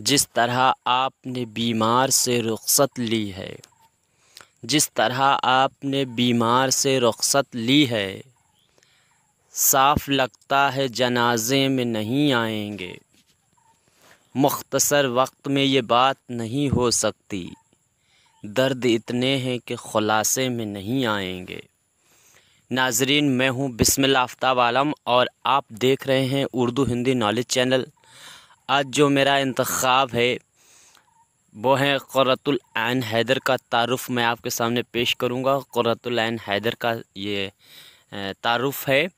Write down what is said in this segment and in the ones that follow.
जिस तरह आपने बीमार से रुखसत ली है जिस तरह आपने बीमार से रुखसत ली है साफ लगता है जनाजे में नहीं आएंगे मुख्तसर वक्त में ये बात नहीं हो सकती दर्द इतने हैं कि ख़ुलासे में नहीं आएंगे नाजरीन मैं हूँ बिस्मिल आफ्ताब आलम और आप देख रहे हैं उर्दू हिंदी नॉलेज चैनल आज जो मेरा इंतखब है वो है क़ुरतुल्न हैदर का तारफ़ मैं आपके सामने पेश करूँगा क़ुरतुल्न हैदर का ये तारफ़ है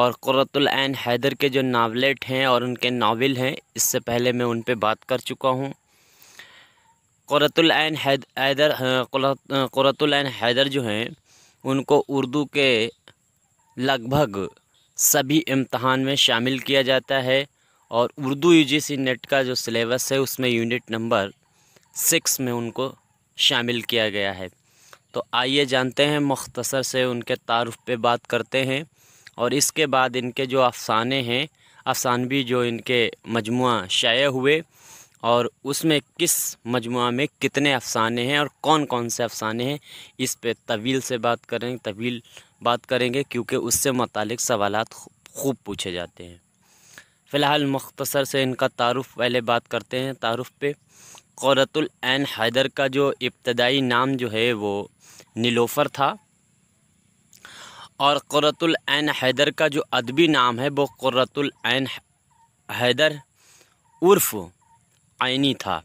और क़ुरतुल्न हैदर के जो नावलेट हैं और उनके नावल हैं इससे पहले मैं उन पर बात कर चुका हूँ क़ुरतुल्न हैदर क़ुरतुल्न हैदर जो हैं उनको उर्दू के लगभग सभी इम्तहान में शामिल किया जाता है और उर्दू यूजीसी नेट का जो सिलेबस है उसमें यूनिट नंबर सिक्स में उनको शामिल किया गया है तो आइए जानते हैं मख्तसर से उनके तारफ़ पे बात करते हैं और इसके बाद इनके जो अफसाने हैं अफसानवी जो इनके मजमु शाये हुए और उसमें किस मजमू में कितने अफसाने हैं और कौन कौन से अफसाने हैं इस पे तवील से बात करेंगे तवील बात करेंगे क्योंकि उससे मतलब सवाल खूब पूछे जाते हैं फ़िलहाल मख्तसर से इनका तारफ़ पहले बात करते हैं तारफ़ पे क़ौरतुलैन हैदर का जो इब्तदाई नाम जो है वो नीलोफ़र था और क़ुरतुलैन हैदर का जो अदबी नाम है वो क़ुरतुलैन हैदर उर्फ आइनी था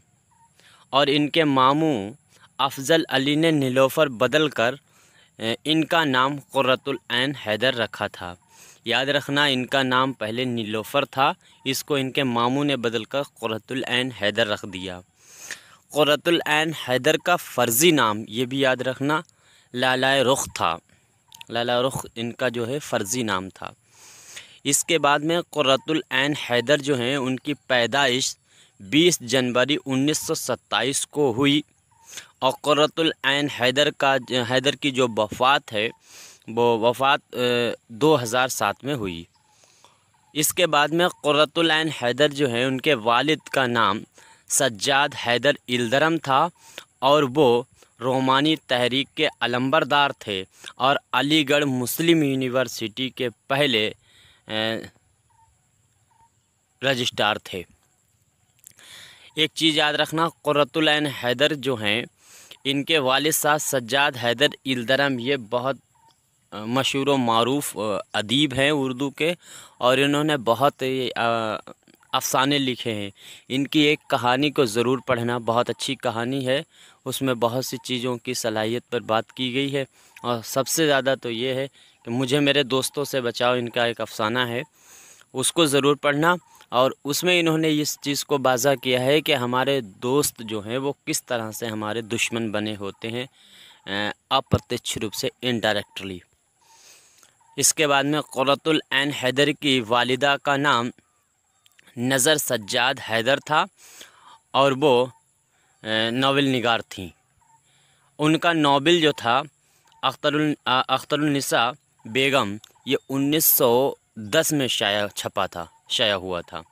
और इनके मामू अफजल अली ने नीलोफ़र बदल कर इनका नाम क़ुरतुलैन हैदर रखा था याद रखना इनका नाम पहले नीलोफर था इसको इनके मामू ने बदलकर क़ुरतुलैन हैदर रख दिया क़ुरतुलैन हैदर का फ़र्ज़ी नाम ये भी याद रखना लाला रुख था लाला रुख इनका जो है फ़र्ज़ी नाम था इसके बाद में क़ुरतुलैन हैदर जो हैं उनकी पैदाइश 20 जनवरी 1927 को हुई और क़ुरतुलैन हैदर का हैदर की जो वफ़ात है वो वफ़ात 2007 में हुई इसके बाद में क़ुरतुलैन हैदर जो है उनके वालिद का नाम सज्जाद हैदर इल्दरम था और वो रोमानी तहरीक के अलंबरदार थे और अलीगढ़ मुस्लिम यूनिवर्सिटी के पहले रजिस्ट्रार थे एक चीज़ याद रखना क़ुरतुलैन हैदर जो हैं इनके वालिद साहब सज्जाद हैदर इल्दरम ये बहुत मशहूर मरूफ अदीब हैं उर्दू के और इन्होंने बहुत अफसाने लिखे हैं इनकी एक कहानी को ज़रूर पढ़ना बहुत अच्छी कहानी है उसमें बहुत सी चीज़ों की सलाहियत पर बात की गई है और सबसे ज़्यादा तो ये है कि मुझे मेरे दोस्तों से बचाओ इनका एक अफसाना है उसको ज़रूर पढ़ना और उसमें इन्होंने इस चीज़ को बाजा किया है कि हमारे दोस्त जो हैं वो किस तरह से हमारे दुश्मन बने होते हैं अप्रत्यक्ष रूप से इनडायरेक्टली इसके बाद में क़रतुल ऐन हैदर की वालिदा का नाम नज़र सज्जाद हैदर था और वो नावल निगार थी उनका नावल जो था अख्तर अख्तरुलनिसा बेगम ये 1910 में शाया छपा था शाया हुआ था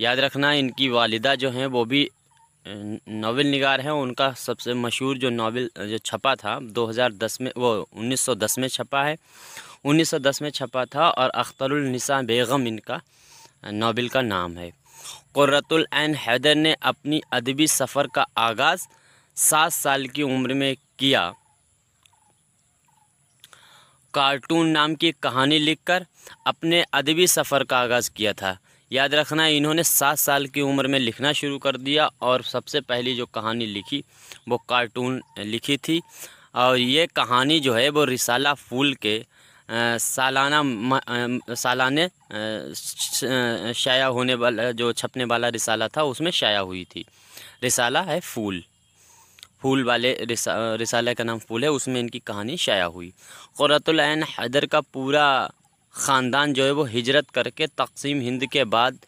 याद रखना इनकी वालिदा जो हैं वो भी नावल निगार हैं उनका सबसे मशहूर जो नावल जो छपा था 2010 में वो 1910 में छपा है 1910 में छपा था और अख्तरुलनिसा बेगम इनका नावल का नाम है क़ुरतुलैन हैदर ने अपनी अदबी सफ़र का आगाज़ सात साल की उम्र में किया कार्टून नाम की कहानी लिखकर अपने अदबी सफ़र का आगाज़ किया था याद रखना इन्होंने सात साल की उम्र में लिखना शुरू कर दिया और सबसे पहली जो कहानी लिखी वो कार्टून लिखी थी और ये कहानी जो है वो रिसाला फूल के सालाना सालाने शाया होने वाला जो छपने वाला रिसाला था उसमें शाया हुई थी रिसाला है फूल फूल वाले रिसा रिसाले का नाम फूल है उसमें इनकी कहानी शाया हुई क़रतुल हैदर का पूरा ख़ानदान जो है वो हिजरत करके तकसीम हिंद के बाद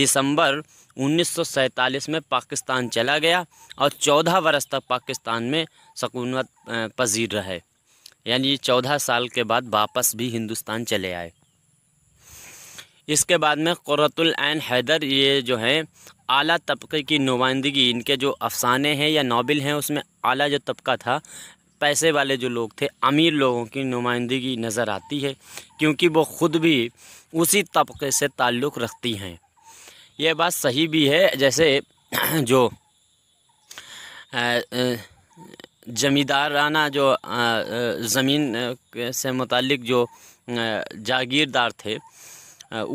दिसंबर 1947 में पाकिस्तान चला गया और 14 वर्ष तक पाकिस्तान में सकूनत पजीर रहे यानी चौदह साल के बाद वापस भी हिंदुस्तान चले आए इसके बाद में क़ुरतुलैन हैदर ये जो हैं आला तबके की नुमाइंदगी इनके जो अफसाने हैं या नावल हैं उसमें आला जो तबका था पैसे वाले जो लोग थे अमीर लोगों की नुमाइंदगी नज़र आती है क्योंकि वो ख़ुद भी उसी तबके से ताल्लुक़ रखती हैं यह बात सही भी है जैसे जो जमींदाराना जो ज़मीन से मतलब जो जागीरदार थे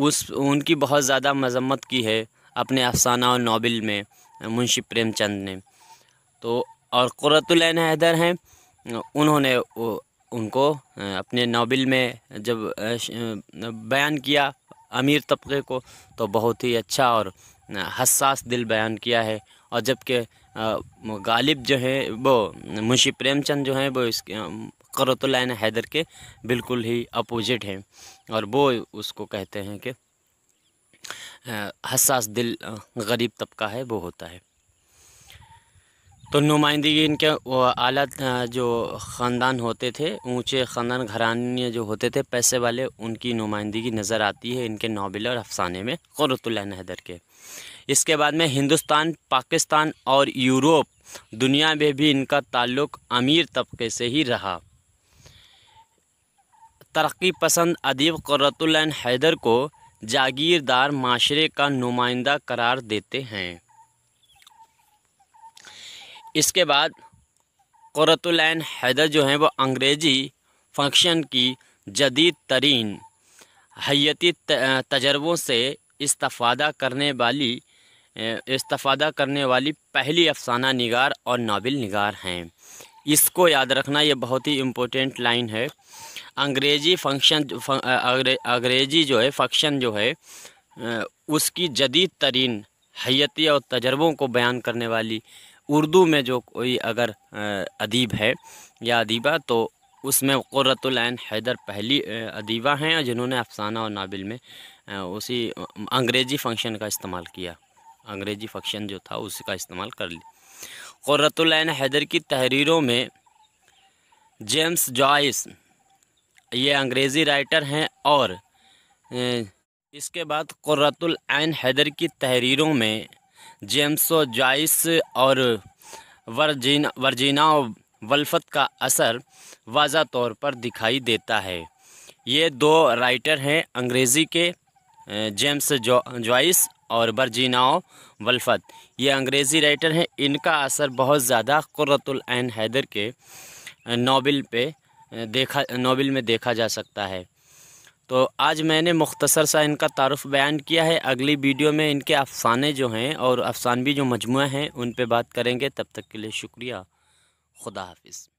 उस उनकी बहुत ज़्यादा मजम्मत की है अपने अफसाना और नावल में मुंशी प्रेमचंद ने तो और क़ुरतुल हैदर हैं उन्होंने उनको अपने नावल में जब बयान किया अमीर तबके को तो बहुत ही अच्छा और हसास दिल बयान किया है और जबकि गालिब जो है वो मुंशी प्रेमचंद जो हैं वो इसके करतुल्लान हैदर के बिल्कुल ही अपोजिट हैं और वो उसको कहते हैं कि हसास दिल गरीब तबका है वो होता है तो नुमाइंदगी इनके आला जो ख़ानदान होते थे ऊंचे ख़ानदान घरानी जो होते थे पैसे वाले उनकी नुमाइंदगी नज़र आती है इनके नावल और अफसाने में क़रतल हैदर के इसके बाद में हिंदुस्तान पाकिस्तान और यूरोप दुनिया में भी इनका ताल्लुक़ अमीर तबके से ही रहा तरक्की पसंद अदीब क़रतल हैदर को जागीरदार माशरे का नुमाइंदा करार देते हैं इसके बाद क़ुरतुलैन हैदर जो हैं वो अंग्रेज़ी फ़ंक्शन की जदीद तरीन हयती तजर्बों से इस्तादा करने वाली इस्तादा करने वाली पहली अफसाना निगार और नावल निगार हैं इसको याद रखना ये बहुत ही इम्पोर्टेंट लाइन है अंग्रेज़ी फंक्शन अंग्रेज़ी जो है फंक्शन जो है उसकी जदीद तरीन हयती और तजर्बों को बयान करने वाली उर्दू में जो कोई अगर अदीब है या अदीबा तो उसमें क़ुरतुलैन हैदर पहली अदीबा हैं जिन्होंने अफसाना और नाबिल में उसी अंग्रेज़ी फंक्शन का इस्तेमाल किया अंग्रेज़ी फंक्शन जो था उसका इस्तेमाल कर लिया क़ुरतुलैन हैदर की तहरीरों में जेम्स जॉइस ये अंग्रेज़ी राइटर हैं और इसके बाद क़ुरतुलैन हैदर की तहरीरों में जेम्सो जॉइस और वर्जिन वर्जीना वल्फत का असर वाजा तौर पर दिखाई देता है ये दो राइटर हैं अंग्रेज़ी के जेम्स जॉइस और बर्जिनाओ वल्फत ये अंग्रेज़ी राइटर हैं इनका असर बहुत ज़्यादा क़ुरतुल हैदर के नावल पे देखा नावल में देखा जा सकता है तो आज मैंने मुख्तसर सा इनका तारफ़ बयान किया है अगली वीडियो में इनके अफसाने जो हैं और अफसानवी जो मजमू हैं उन पर बात करेंगे तब तक के लिए शुक्रिया खुदा हाफिज़